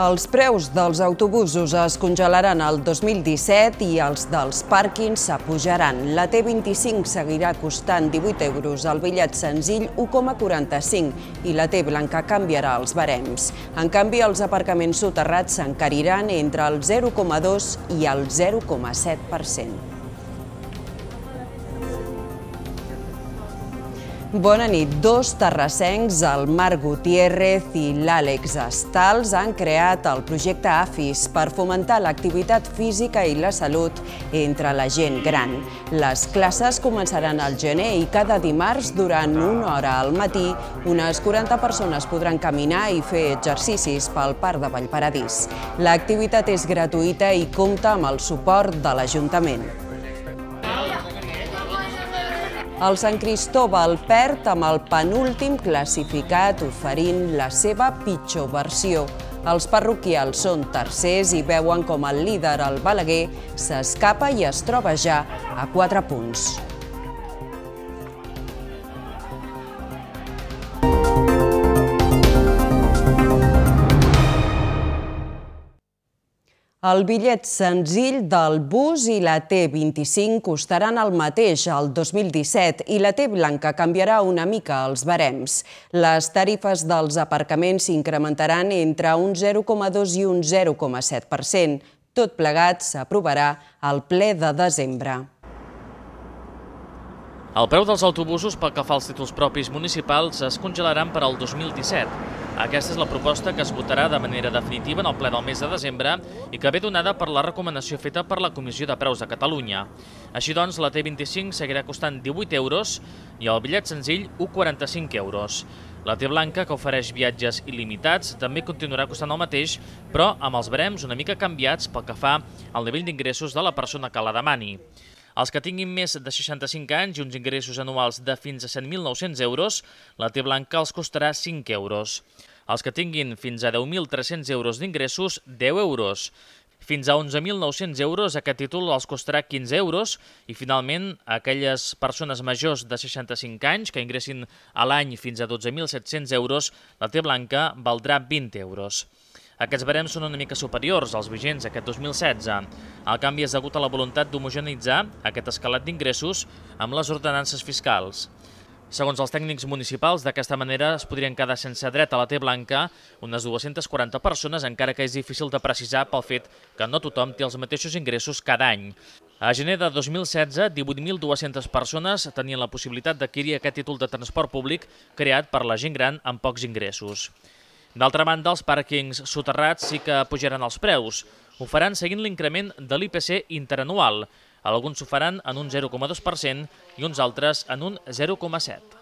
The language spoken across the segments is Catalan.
Els preus dels autobusos es congelaran el 2017 i els dels pàrquings s'apujaran. La T25 seguirà costant 18 euros, el bitllet senzill 1,45 i la T blanca canviarà els barems. En canvi, els aparcaments soterrats s'encariran entre el 0,2 i el 0,7%. Bona nit. Dos terrassencs, el Marc Gutiérrez i l'Àlex Estals, han creat el projecte AFIS per fomentar l'activitat física i la salut entre la gent gran. Les classes començaran al gener i cada dimarts, durant una hora al matí, unes 40 persones podran caminar i fer exercicis pel Parc de Vallparadís. L'activitat és gratuïta i compta amb el suport de l'Ajuntament. El Sant Cristóbal perd amb el penúltim classificat oferint la seva pitjor versió. Els parroquials són tercers i veuen com el líder, el Balaguer, s'escapa i es troba ja a 4 punts. El bitllet senzill del bus i la T25 costaran el mateix al 2017 i la T blanca canviarà una mica els barems. Les tarifes dels aparcaments s'incrementaran entre un 0,2 i un 0,7%. Tot plegat s'aprovarà al ple de desembre. El preu dels autobusos pel que fa als títols propis municipals es congelaran per al 2017. Aquesta és la proposta que es votarà de manera definitiva en el ple del mes de desembre i que ve donada per la recomanació feta per la Comissió de Preus de Catalunya. Així doncs, la T25 seguirà costant 18 euros i el bitllet senzill 1,45 euros. La T Blanca, que ofereix viatges il·limitats, també continuarà costant el mateix, però amb els brems una mica canviats pel que fa al nivell d'ingressos de la persona que la demani. Els que tinguin més de 65 anys i uns ingressos anuals de fins a 7.900 euros, la T blanca els costarà 5 euros. Els que tinguin fins a 10.300 euros d'ingressos, 10 euros. Fins a 11.900 euros aquest títol els costarà 15 euros i, finalment, aquelles persones majors de 65 anys que ingressin a l'any fins a 12.700 euros, la T blanca valdrà 20 euros. Aquests barems són una mica superiors als vigents aquest 2016. El canvi és degut a la voluntat d'homogeneitzar aquest escalat d'ingressos amb les ordenances fiscals. Segons els tècnics municipals, d'aquesta manera es podrien quedar sense dret a la T blanca unes 240 persones, encara que és difícil de precisar pel fet que no tothom té els mateixos ingressos cada any. A gener de 2016, 18.200 persones tenien la possibilitat d'adquirir aquest títol de transport públic creat per la gent gran amb pocs ingressos. D'altra banda, els pàrquings soterrats sí que pujaran els preus. Ho faran seguint l'increment de l'IPC interanual. Alguns ho faran en un 0,2% i uns altres en un 0,7%.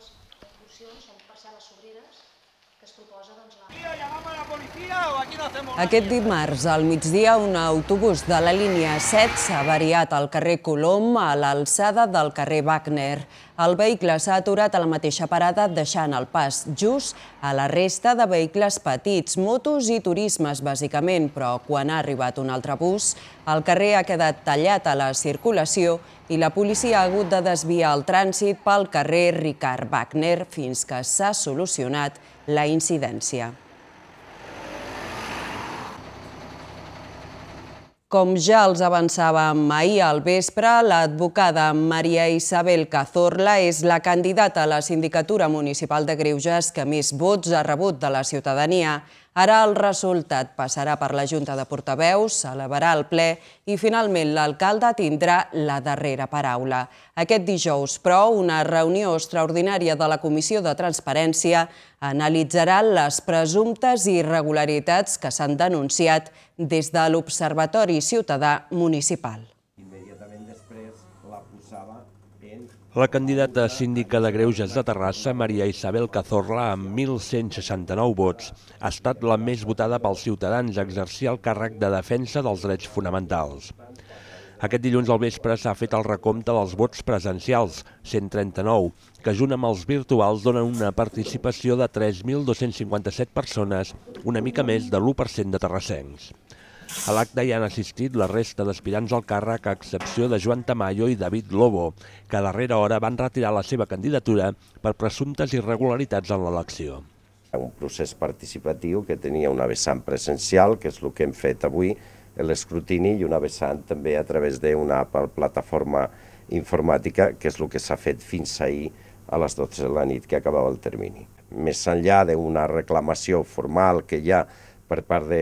Aquest dimarts al migdia, un autobús de la línia 7 s'ha variat al carrer Colom a l'alçada del carrer Wagner. El vehicle s'ha aturat a la mateixa parada deixant el pas just a la resta de vehicles petits, motos i turismes bàsicament, però quan ha arribat un altre bus, el carrer ha quedat tallat a la circulació i la policia ha hagut de desviar el trànsit pel carrer Ricard Wagner fins que s'ha solucionat la incidència. Com ja els avançàvem ahir al vespre, l'advocada Maria Isabel Cazorla és la candidata a la Sindicatura Municipal de Greuges que més vots ha rebut de la ciutadania. Ara el resultat passarà per la Junta de Portaveus, s'elevarà el ple i finalment l'alcalde tindrà la darrera paraula. Aquest dijous, però, una reunió extraordinària de la Comissió de Transparència analitzarà les presumptes irregularitats que s'han denunciat des de l'Observatori Ciutadà Municipal. La candidata síndica de Greuges de Terrassa, Maria Isabel Cazorla, amb 1.169 vots, ha estat la més votada pels ciutadans a exercir el càrrec de defensa dels drets fonamentals. Aquest dilluns al vespre s'ha fet el recompte dels vots presencials, 139, que junt amb els virtuals donen una participació de 3.257 persones, una mica més de l'1% de terrassencs. A l'acte hi han assistit la resta d'aspirants al càrrec, a excepció de Joan Tamayo i David Lobo, que a darrera hora van retirar la seva candidatura per presumptes irregularitats en l'elecció. Un procés participatiu que tenia una vessant presencial, que és el que hem fet avui, l'escrutini, i una vessant també a través d'una plataforma informàtica, que és el que s'ha fet fins ahir a les 12 de la nit que acabava el termini. Més enllà d'una reclamació formal que hi ha ja per part de,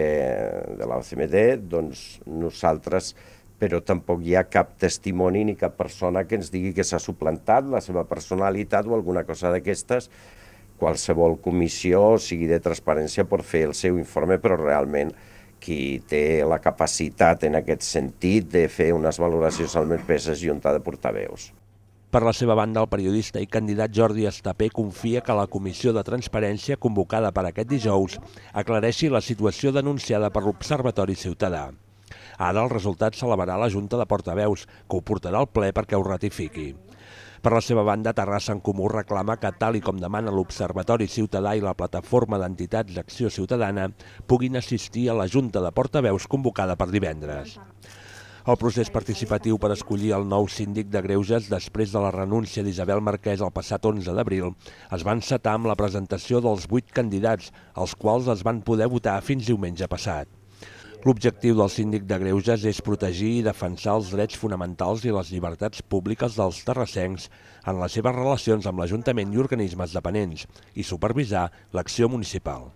de l'OCMD, doncs nosaltres però tampoc hi ha cap testimoni ni cap persona que ens digui que s'ha suplantat la seva personalitat o alguna cosa d'aquestes. Qualsevol comissió, sigui de transparència, per fer el seu informe, però realment qui té la capacitat en aquest sentit de fer unes valoracions al més peses i junta de portaveus. Per la seva banda, el periodista i candidat Jordi Estapé confia que la comissió de transparència convocada per aquest dijous aclareixi la situació denunciada per l'Observatori Ciutadà. Ara el resultat celebrarà la Junta de Portaveus, que ho portarà al ple perquè ho ratifiqui. Per la seva banda, Terrassa en Comú reclama que, tal i com demana l'Observatori Ciutadà i la plataforma d'entitats d'Acció Ciutadana, puguin assistir a la Junta de Portaveus convocada per divendres. El procés participatiu per escollir el nou síndic de Greuges després de la renúncia d'Isabel Marquès el passat 11 d'abril es van encetar amb la presentació dels vuit candidats, els quals es van poder votar fins diumenge passat. L'objectiu del síndic de Greuges és protegir i defensar els drets fonamentals i les llibertats públiques dels terrassencs en les seves relacions amb l'Ajuntament i organismes dependents i supervisar l'acció municipal.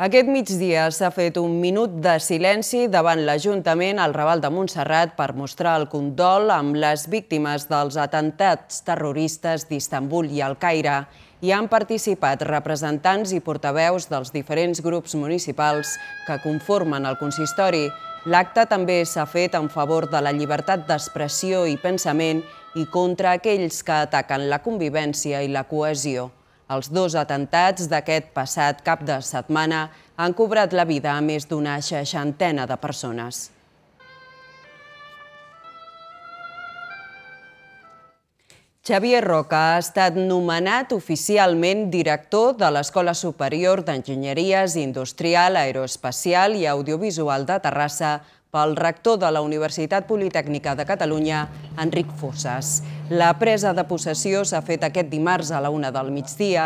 Aquest migdia s'ha fet un minut de silenci davant l'Ajuntament al Raval de Montserrat per mostrar el condol amb les víctimes dels atentats terroristes d'Istanbul i el Caire. Hi han participat representants i portaveus dels diferents grups municipals que conformen el consistori. L'acte també s'ha fet en favor de la llibertat d'expressió i pensament i contra aquells que ataquen la convivència i la cohesió. Els dos atentats d'aquest passat cap de setmana han cobrat la vida a més d'una seixantena de persones. Xavier Roca ha estat nomenat oficialment director de l'Escola Superior d'Enginyeries Industrial, Aeroespacial i Audiovisual de Terrassa pel rector de la Universitat Politècnica de Catalunya, Enric Fossas. La presa de possessió s'ha fet aquest dimarts a la una del migdia.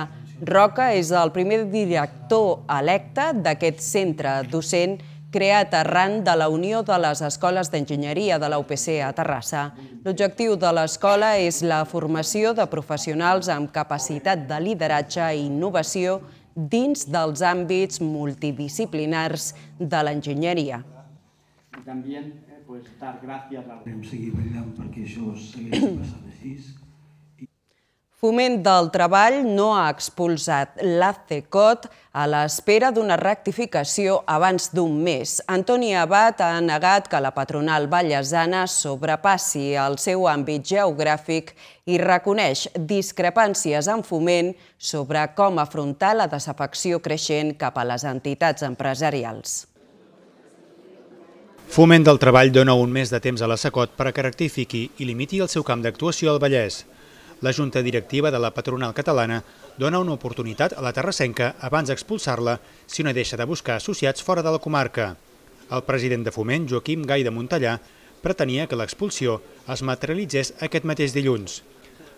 Roca és el primer director electe d'aquest centre docent creat arran de la Unió de les Escoles d'Enginyeria de la UPC a Terrassa. L'objectiu de l'escola és la formació de professionals amb capacitat de lideratge i innovació dins dels àmbits multidisciplinars de l'enginyeria i també eh, pues dar gràcies a... Hem seguit ballant perquè això segueix passant així. Foment del Treball no ha expulsat l'ACCOT a l'espera d'una rectificació abans d'un mes. Antoni Abad ha negat que la patronal ballesana sobrepassi el seu àmbit geogràfic i reconeix discrepàncies en foment sobre com afrontar la desafecció creixent cap a les entitats empresarials. Foment del treball dona un mes de temps a la SACOT per a que rectifiqui i limiti el seu camp d'actuació al Vallès. La Junta Directiva de la Patronal Catalana dona una oportunitat a la Terrassenca abans d'expulsar-la si no deixa de buscar associats fora de la comarca. El president de Foment, Joaquim Gai de Montellà, pretenia que l'expulsió es materialitzés aquest mateix dilluns.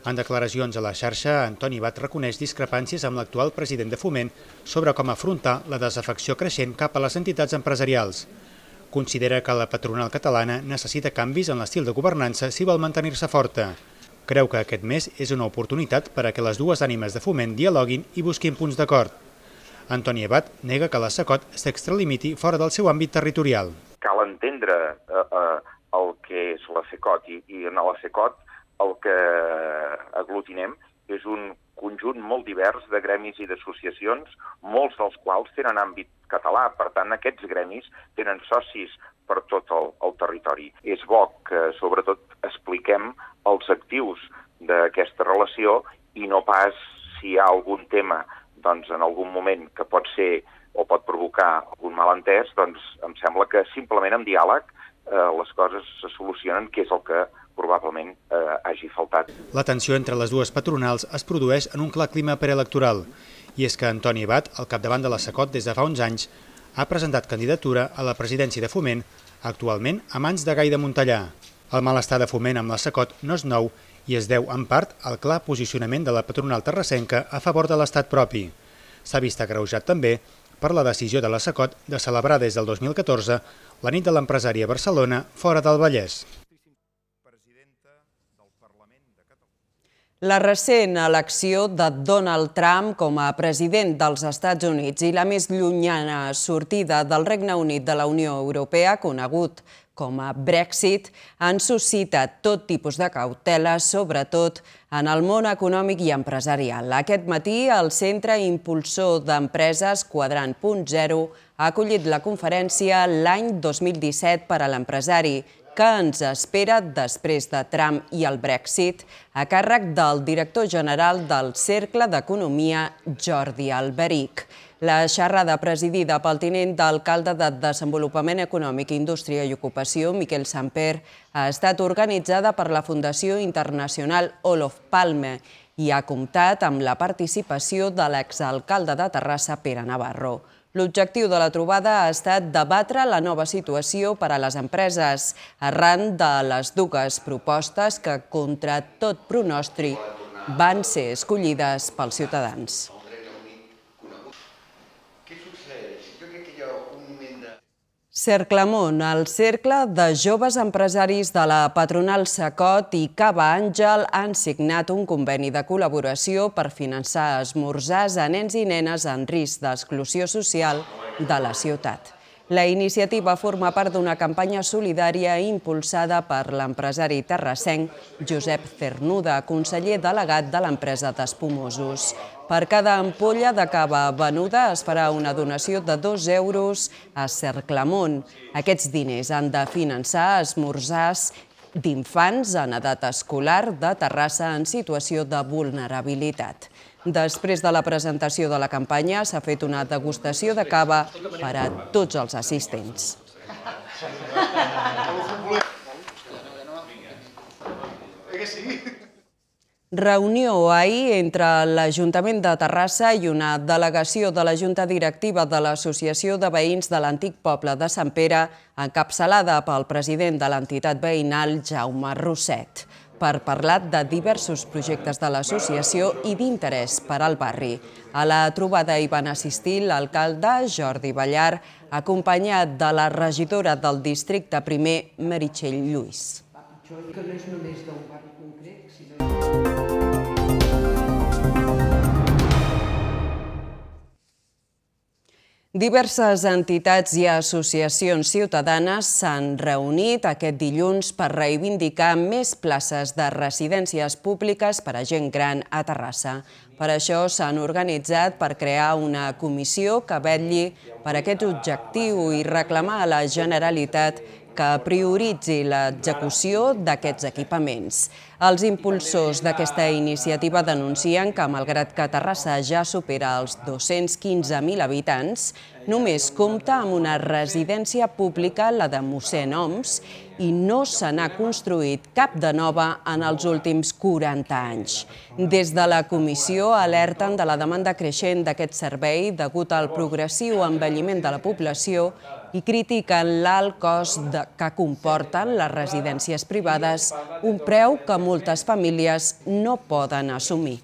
En declaracions a la xarxa, Antoni Bat reconeix discrepàncies amb l'actual president de Foment sobre com afrontar la desafecció creixent cap a les entitats empresarials. Considera que la patronal catalana necessita canvis en l'estil de governança si vol mantenir-se forta. Creu que aquest mes és una oportunitat per a que les dues ànimes de foment dialoguin i busquin punts d'acord. Antoni Abad nega que la SACOT s'extralimiti fora del seu àmbit territorial. Cal entendre eh, eh, el que és la SACOT i, i en la SACOT el que aglutinem és un conjunt molt divers de gremis i d'associacions, molts dels quals tenen àmbit català. Per tant, aquests gremis tenen socis per tot el, el territori. És bo que, sobretot, expliquem els actius d'aquesta relació i no pas si hi ha algun tema doncs, en algun moment que pot ser o pot provocar algun malentès, doncs em sembla que simplement amb diàleg eh, les coses se solucionen, que és el que probablement eh, hagi faltat. La tensió entre les dues patronals es produeix en un clar clima preelectoral. I és que Antoni Bat, al capdavant de la SACOT des de fa uns anys, ha presentat candidatura a la presidència de Foment, actualment a mans de Gai de Montellà. El malestar de Foment amb la SACOT no és nou i es deu, en part, al clar posicionament de la patronal terrassenca a favor de l'estat propi. S'ha vist agreujat també per la decisió de la SACOT de celebrar des del 2014 la nit de l'empresari a Barcelona fora del Vallès. La recent elecció de Donald Trump com a president dels Estats Units i la més llunyana sortida del Regne Unit de la Unió Europea, conegut com a Brexit, han suscitat tot tipus de cautela, sobretot en el món econòmic i empresarial. Aquest matí, el Centre Impulsor d'Empreses Quadrant.0 ha acollit la conferència l'any 2017 per a l'empresari que ens espera després de Trump i el Brexit, a càrrec del director general del Cercle d'Economia, Jordi Alberic. La xerrada presidida pel tinent d'alcalde de Desenvolupament Econòmic, Indústria i Ocupació, Miquel Samper, ha estat organitzada per la Fundació Internacional Olof Palme i ha comptat amb la participació de l'exalcalde de Terrassa, Pere Navarro. L'objectiu de la trobada ha estat debatre la nova situació per a les empreses, arran de les dues propostes que, contra tot pronòstic, van ser escollides pels ciutadans. Cerclamont, el Cercle de Joves Empresaris de la Patronal Sacot i Cava Àngel han signat un conveni de col·laboració per finançar esmorzars a nens i nenes en risc d'exclusió social de la ciutat. La iniciativa forma part d'una campanya solidària impulsada per l'empresari terrassenc Josep Cernuda, conseller delegat de l'empresa d'Espumosos. Per cada ampolla de cava venuda es farà una donació de 2 euros a Cerclamont. Aquests diners han de finançar esmorzars d'infants en edat escolar de Terrassa en situació de vulnerabilitat. Després de la presentació de la campanya, s'ha fet una degustació de cava per a tots els assistents. Eh que sí? Reunió ahir entre l'Ajuntament de Terrassa i una delegació de la Junta Directiva de l'Associació de Veïns de l'Antic Poble de Sant Pere, encapçalada pel president de l'entitat veïnal, Jaume Rosset, per parlar de diversos projectes de l'associació i d'interès per al barri. A la trobada hi van assistir l'alcalde Jordi Ballar, acompanyat de la regidora del districte primer, Meritxell Lluís. Que no és només d'un barri concret, Diverses entitats i associacions ciutadanes s'han reunit aquest dilluns per reivindicar més places de residències públiques per a gent gran a Terrassa. Per això s'han organitzat per crear una comissió que vetlli per aquest objectiu i reclamar a la Generalitat que prioritzi l'execució d'aquests equipaments. Els impulsors d'aquesta iniciativa denuncien que, malgrat que Terrassa ja supera els 215.000 habitants, només compta amb una residència pública, la de mossèn Oms, i no se n'ha construït cap de nova en els últims 40 anys. Des de la comissió alerten de la demanda creixent d'aquest servei degut al progressiu envelliment de la població i critiquen l'alt cost de, que comporten les residències privades, un preu que moltes famílies no poden assumir.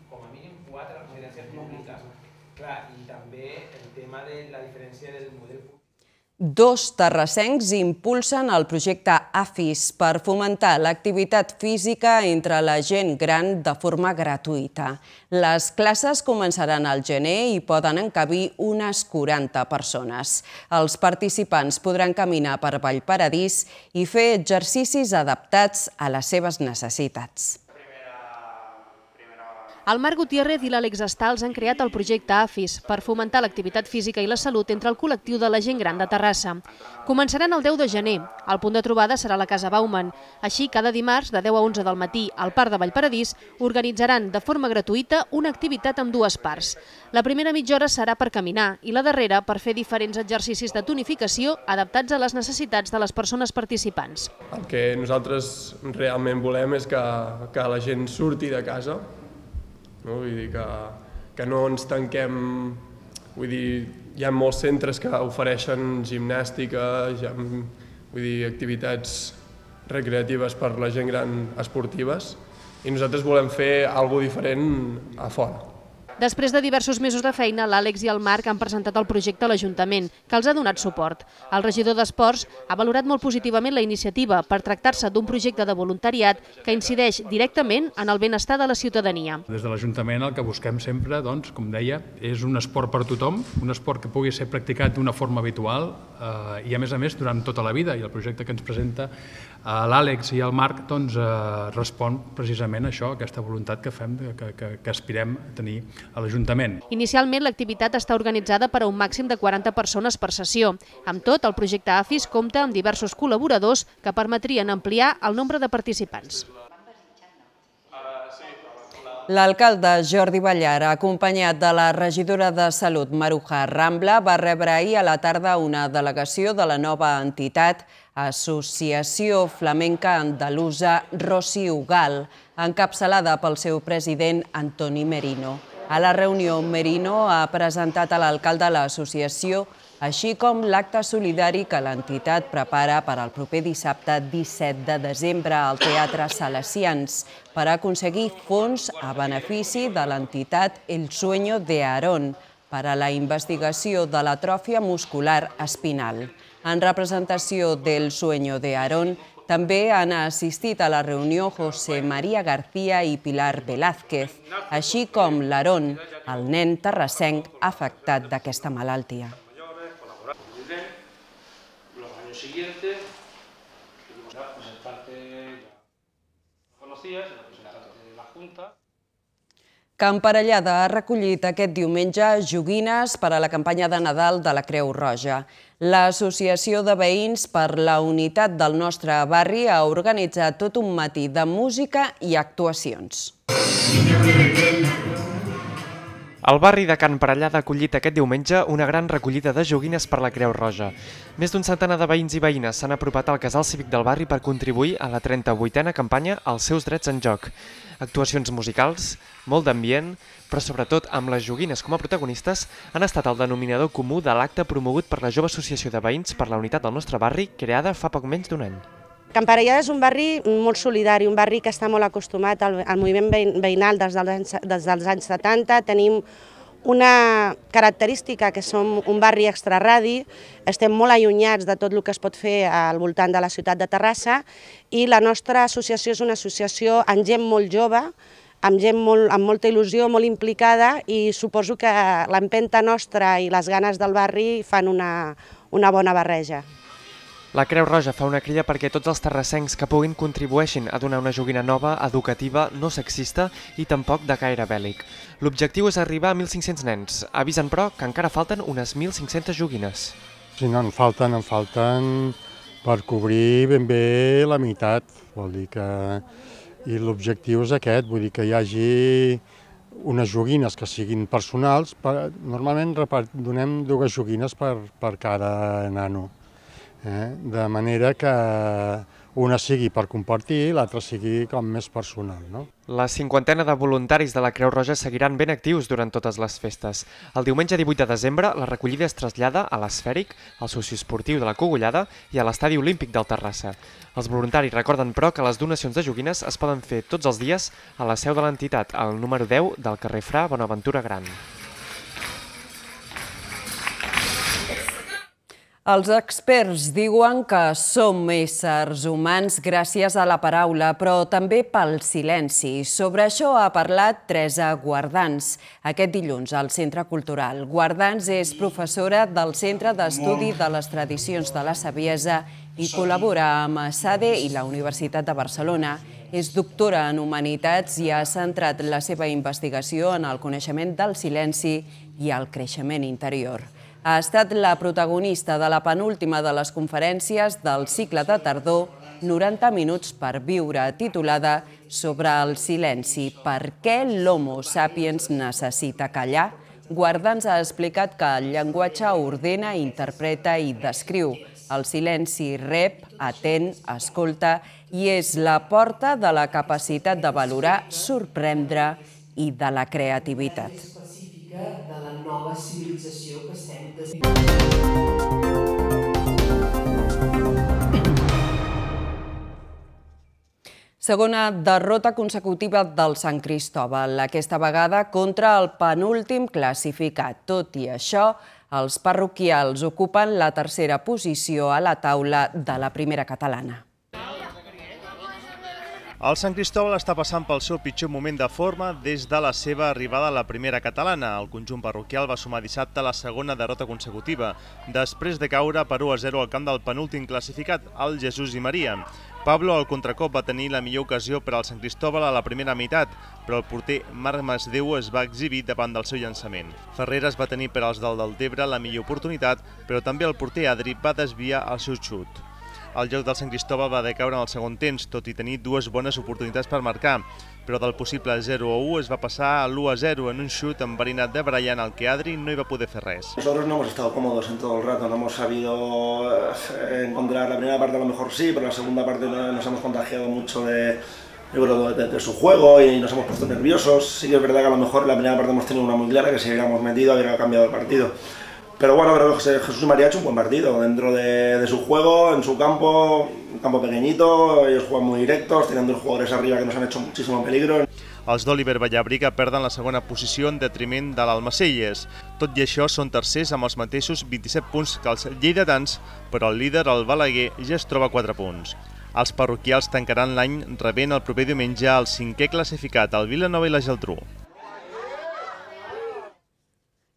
Dos terrassencs impulsen el projecte AFIS per fomentar l'activitat física entre la gent gran de forma gratuïta. Les classes començaran al gener i poden encabir unes 40 persones. Els participants podran caminar per Vallparadís i fer exercicis adaptats a les seves necessitats. El Marc Gutiérrez i l'Àlex Estals han creat el projecte AFIS per fomentar l'activitat física i la salut entre el col·lectiu de la gent gran de Terrassa. Començaran el 10 de gener. El punt de trobada serà la Casa Bauman. Així, cada dimarts, de 10 a 11 del matí, al Parc de Vallparadís, organitzaran de forma gratuïta una activitat amb dues parts. La primera mitja hora serà per caminar i la darrera per fer diferents exercicis de tonificació adaptats a les necessitats de les persones participants. El que nosaltres realment volem és que, que la gent surti de casa no? Vull dir que, que no ens tanquem... Vull dir, hi ha molts centres que ofereixen gimnàstica, ja, vull dir, activitats recreatives per la gent gran esportives i nosaltres volem fer alguna diferent a fora. Després de diversos mesos de feina, l'Àlex i el Marc han presentat el projecte a l'Ajuntament, que els ha donat suport. El regidor d'Esports ha valorat molt positivament la iniciativa per tractar-se d'un projecte de voluntariat que incideix directament en el benestar de la ciutadania. Des de l'Ajuntament el que busquem sempre, doncs, com deia, és un esport per tothom, un esport que pugui ser practicat d'una forma habitual eh, i, a més a més, durant tota la vida. I el projecte que ens presenta Eh, l'Àlex i el Marc doncs, eh, respon precisament a això, a aquesta voluntat que fem, que, que, que aspirem a tenir a l'Ajuntament. Inicialment, l'activitat està organitzada per a un màxim de 40 persones per sessió. Amb tot, el projecte AFIS compta amb diversos col·laboradors que permetrien ampliar el nombre de participants. L'alcalde Jordi Ballar, acompanyat de la regidora de Salut Maruja Rambla, va rebre ahir a la tarda una delegació de la nova entitat Associació Flamenca Andalusa Rossi Ugal, encapçalada pel seu president Antoni Merino. A la reunió, Merino ha presentat a l'alcalde l'associació Flamenca així com l'acte solidari que l'entitat prepara per al proper dissabte 17 de desembre al Teatre Salesians per aconseguir fons a benefici de l'entitat El Sueño de Aarón per a la investigació de l'atròfia muscular espinal. En representació del Sueño de Aarón, també han assistit a la reunió José María García i Pilar Velázquez, així com l'Aarón, el nen terrassenc afectat d'aquesta malaltia siguiente, la representante conocías, la representante de la Junta. Parellada ha recollit aquest diumenge joguines per a la campanya de Nadal de la Creu Roja. L'Associació de Veïns per la Unitat del nostre barri ha organitzat tot un matí de música i actuacions. Sí, el barri de Can Parellada ha acollit aquest diumenge una gran recollida de joguines per la Creu Roja. Més d'un centenar de veïns i veïnes s'han apropat al casal cívic del barri per contribuir a la 38a campanya Els seus drets en joc. Actuacions musicals, molt d'ambient, però sobretot amb les joguines com a protagonistes, han estat el denominador comú de l'acte promogut per la jove associació de veïns per la unitat del nostre barri, creada fa poc menys d'un any. Camparellada és un barri molt solidari, un barri que està molt acostumat al, al moviment veïnal des dels, anys, des dels anys 70. Tenim una característica que som un barri extraradi, estem molt allunyats de tot el que es pot fer al voltant de la ciutat de Terrassa i la nostra associació és una associació amb gent molt jove, amb gent molt, amb molta il·lusió, molt implicada i suposo que l'empenta nostra i les ganes del barri fan una, una bona barreja. La Creu Roja fa una crida perquè tots els terrassencs que puguin contribueixin a donar una joguina nova, educativa, no sexista i tampoc de gaire bèl·lic. L'objectiu és arribar a 1.500 nens. Avisen, però, que encara falten unes 1.500 joguines. Si no, en falten, en falten per cobrir ben bé la meitat. Vol dir que... I l'objectiu és aquest, vull dir que hi hagi unes joguines que siguin personals. Normalment donem dues joguines per, per cada nano eh? de manera que una sigui per compartir, l'altra sigui com més personal. No? La cinquantena de voluntaris de la Creu Roja seguiran ben actius durant totes les festes. El diumenge 18 de desembre la recollida es trasllada a l'Esfèric, al soci esportiu de la Cogullada i a l'Estadi Olímpic del Terrassa. Els voluntaris recorden, però, que les donacions de joguines es poden fer tots els dies a la seu de l'entitat, al número 10 del carrer Fra Bonaventura Gran. Els experts diuen que som éssers humans gràcies a la paraula, però també pel silenci. Sobre això ha parlat Teresa Guardans aquest dilluns al Centre Cultural. Guardans és professora del Centre d'Estudi de les Tradicions de la Saviesa i col·labora amb SADE i la Universitat de Barcelona. És doctora en Humanitats i ha centrat la seva investigació en el coneixement del silenci i el creixement interior ha estat la protagonista de la penúltima de les conferències del cicle de tardor 90 minuts per viure, titulada Sobre el silenci, per què l'homo sapiens necessita callar? Guarda ens ha explicat que el llenguatge ordena, interpreta i descriu. El silenci rep, atén, escolta i és la porta de la capacitat de valorar, sorprendre i de la creativitat. ...de la nova civilització que estem Segona derrota consecutiva del Sant Cristòbal, aquesta vegada contra el penúltim classificat. Tot i això, els parroquials ocupen la tercera posició a la taula de la primera catalana. El Sant Cristòbal està passant pel seu pitjor moment de forma des de la seva arribada a la primera catalana. El conjunt parroquial va sumar dissabte la segona derrota consecutiva, després de caure per 1 a 0 al camp del penúltim classificat, el Jesús i Maria. Pablo al contracop va tenir la millor ocasió per al Sant Cristòbal a la primera meitat, però el porter Marc Masdeu es va exhibir davant del seu llançament. Ferreres va tenir per als del Deltebre la millor oportunitat, però també el porter Adri va desviar el seu xut el joc del Sant Cristóbal va decaure en el segon temps, tot i tenir dues bones oportunitats per marcar. Però del possible 0-1 es va passar a l'1-0 en un xut enverinat de Brian al que Adri no hi va poder fer res. Nosotros no hemos estado cómodos en todo el rato, no hemos sabido eh, encontrar la primera parte a lo mejor sí, pero la segunda parte nos hemos contagiado mucho de, de, de, de, su juego y nos hemos puesto nerviosos. Sí que es verdad que a lo mejor la primera parte hemos tenido una muy clara que si hubiéramos metido hubiera cambiado el partido. Pero bueno, creo que Jesús y María ha hecho un buen partido dentro de, de, su juego, en su campo, un campo pequeñito, ellos juegan muy directos, tienen dos jugadores arriba que nos han hecho muchísimo peligro. Els d'Oliver Vallabriga perden la segona posició en detriment de l'Almacelles. Tot i això, són tercers amb els mateixos 27 punts que els lleidatans, però el líder, el Balaguer, ja es troba a 4 punts. Els parroquials tancaran l'any rebent el proper diumenge el cinquè classificat, el Vilanova i la Geltrú.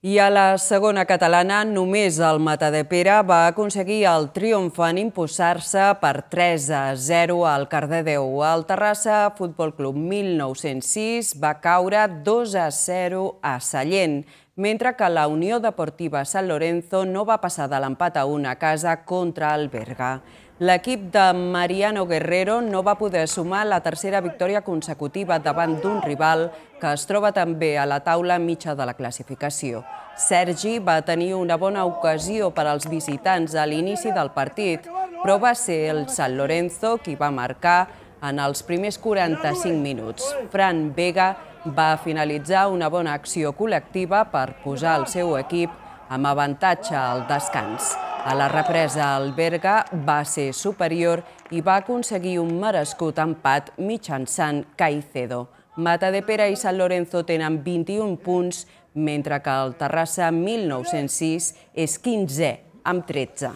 I a la segona catalana, només el de Pere va aconseguir el triomf en imposar-se per 3 a 0 al Cardedeu. El Terrassa Futbol Club 1906 va caure 2 a 0 a Sallent, mentre que la Unió Deportiva Sant Lorenzo no va passar de l'empat a una casa contra el Berga. L'equip de Mariano Guerrero no va poder sumar la tercera victòria consecutiva davant d'un rival que es troba també a la taula mitja de la classificació. Sergi va tenir una bona ocasió per als visitants a l'inici del partit, però va ser el San Lorenzo qui va marcar en els primers 45 minuts. Fran Vega va finalitzar una bona acció col·lectiva per posar el seu equip amb avantatge al descans. A la represa, el Berga va ser superior i va aconseguir un merescut empat mitjançant Caicedo. Mata de Pere i Sant Lorenzo tenen 21 punts, mentre que el Terrassa 1906 és 15 amb 13.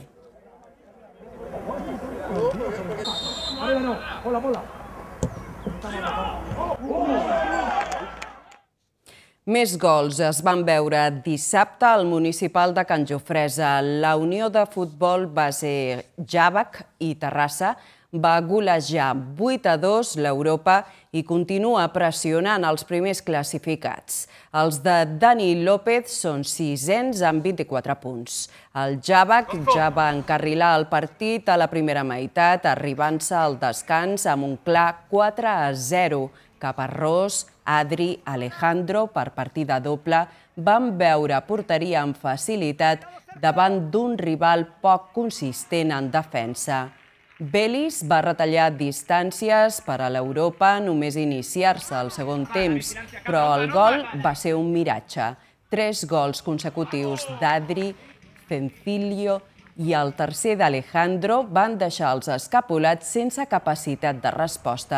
Hola, hola. Hola, hola. Més gols es van veure dissabte al municipal de Can Jofresa. La Unió de Futbol Base Javac i Terrassa va golejar 8 a 2 l'Europa i continua pressionant els primers classificats. Els de Dani López són sisens amb 24 punts. El Javac ja va encarrilar el partit a la primera meitat, arribant-se al descans amb un clar 4 a 0 cap a Ros, Adri Alejandro per partida doble van veure porteria amb facilitat davant d'un rival poc consistent en defensa. Belis va retallar distàncies per a l'Europa només iniciar-se al segon temps, però el gol va ser un miratge. Tres gols consecutius d'Adri, Cencilio i i el tercer d'Alejandro van deixar els escapulats sense capacitat de resposta.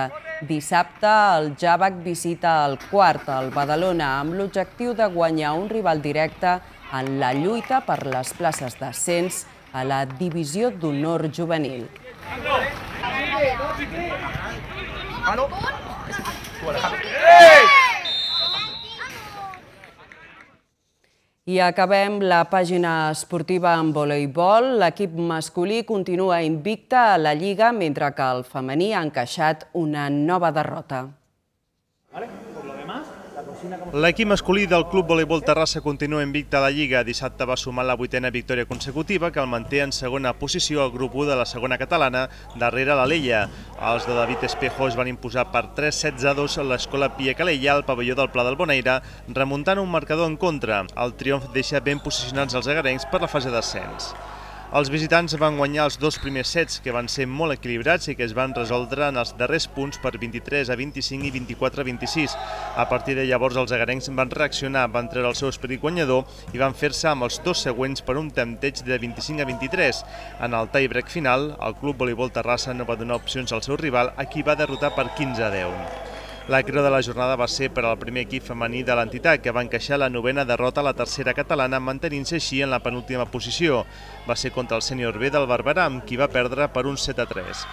Dissabte, el Javac visita el quart al Badalona amb l'objectiu de guanyar un rival directe en la lluita per les places d'ascens a la Divisió d'Honor Juvenil. Alejandro! I acabem la pàgina esportiva en voleibol. L'equip masculí continua invicta a la Lliga, mentre que el femení ha encaixat una nova derrota. Vale. L'equip masculí del Club Voleibol Terrassa continua invicta a la Lliga. Dissabte va sumar la vuitena victòria consecutiva que el manté en segona posició al grup 1 de la segona catalana, darrere l'Alella. Els de David Espejo es van imposar per 3-16-2 a l'escola Pia Calella al pavelló del Pla del Boneira, remuntant un marcador en contra. El triomf deixa ben posicionats els agarencs per la fase d'ascens. Els visitants van guanyar els dos primers sets, que van ser molt equilibrats i que es van resoldre en els darrers punts per 23 a 25 i 24 a 26. A partir de llavors, els agarencs van reaccionar, van treure el seu esperit guanyador i van fer-se amb els dos següents per un tempteig de 25 a 23. En el tie-break final, el Club Voleibol Terrassa no va donar opcions al seu rival, a qui va derrotar per 15 a 10. La creu de la jornada va ser per al primer equip femení de l'entitat, que va encaixar la novena derrota a la tercera catalana, mantenint-se així en la penúltima posició. Va ser contra el sènior B del Barberà, amb qui va perdre per un 7 a 3.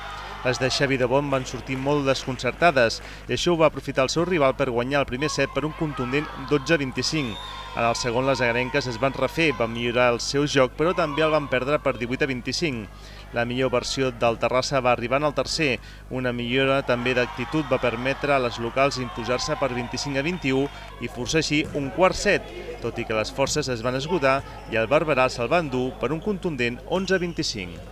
Les de Xavi de Bon van sortir molt desconcertades i això ho va aprofitar el seu rival per guanyar el primer set per un contundent 12-25. En el segon, les agarenques es van refer, van millorar el seu joc, però també el van perdre per 18 a 25. La millor versió del Terrassa va arribar en el tercer. Una millora també d'actitud va permetre a les locals imposar-se per 25 a 21 i forçar així un quart set, tot i que les forces es van esgotar i el Barberà se'l va endur per un contundent 11 a 25.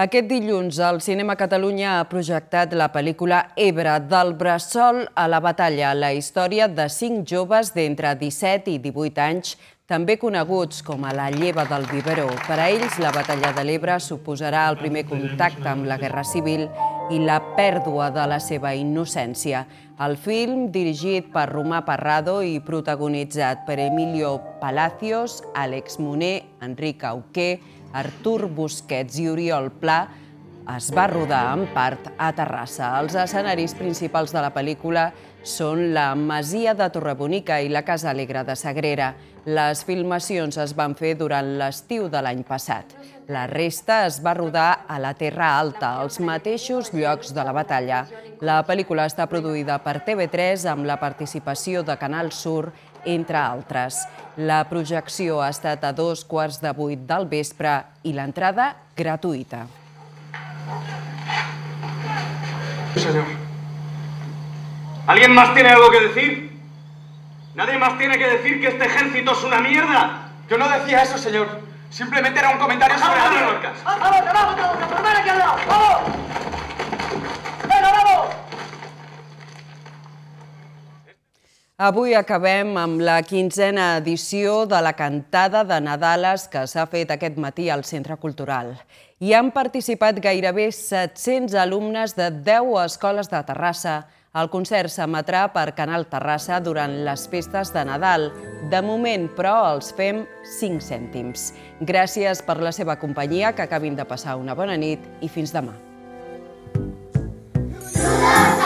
Aquest dilluns el Cinema Catalunya ha projectat la pel·lícula Ebre del Bressol a la batalla, la història de cinc joves d'entre 17 i 18 anys, també coneguts com a la lleva del biberó. Per a ells, la batalla de l'Ebre suposarà el primer contacte amb la Guerra Civil i la pèrdua de la seva innocència. El film, dirigit per Romà Parrado i protagonitzat per Emilio Palacios, Àlex Moner, Enric Auquer, Artur Busquets i Oriol Pla, es va rodar en part a Terrassa. Els escenaris principals de la pel·lícula són la Masia de Torrebonica i la Casa Alegre de Sagrera. Les filmacions es van fer durant l'estiu de l'any passat. La resta es va rodar a la Terra Alta, als mateixos llocs de la batalla. La pel·lícula està produïda per TV3 amb la participació de Canal Sur entre otras La proyección hasta estat a dos cuartos de vuit del vespre entrada gratuita señor ¿Alguien más tiene algo que decir? Nadie más tiene que decir que este ejército es una mierda. Yo no decía eso, señor. Simplemente era un comentario sobre las vamos, vamos, vamos! vamos Avui acabem amb la quinzena edició de la cantada de Nadales que s'ha fet aquest matí al Centre Cultural. Hi han participat gairebé 700 alumnes de 10 escoles de Terrassa. El concert s'emetrà per Canal Terrassa durant les festes de Nadal. De moment, però, els fem 5 cèntims. Gràcies per la seva companyia, que acabin de passar una bona nit i fins demà. Nadal!